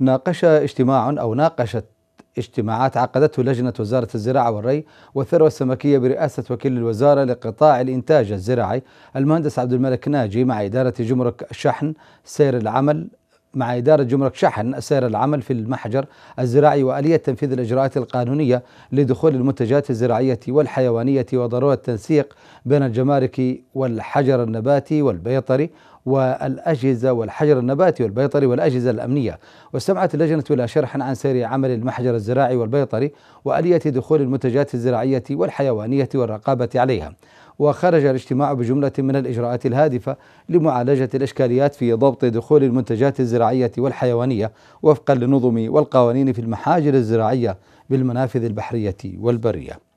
ناقش اجتماع أو ناقشت اجتماعات عقدته لجنة وزارة الزراعة والري والثروة السمكية برئاسة وكيل الوزارة لقطاع الإنتاج الزراعي المهندس عبد الملك ناجي مع إدارة جمرك شحن سير العمل مع إدارة جمرك شحن سير العمل في المحجر الزراعي وآلية تنفيذ الإجراءات القانونية لدخول المنتجات الزراعية والحيوانية وضرورة التنسيق بين الجمارك والحجر النباتي والبيطري والأجهزة والحجر النباتي والبيطري والأجهزة الأمنية واستمعت اللجنة إلى شرح عن سير عمل المحجر الزراعي والبيطري وآلية دخول المنتجات الزراعية والحيوانية والرقابة عليها وخرج الاجتماع بجملة من الإجراءات الهادفة لمعالجة الإشكاليات في ضبط دخول المنتجات الزراعية والحيوانية وفقا للنظم والقوانين في المحاجر الزراعية بالمنافذ البحرية والبرية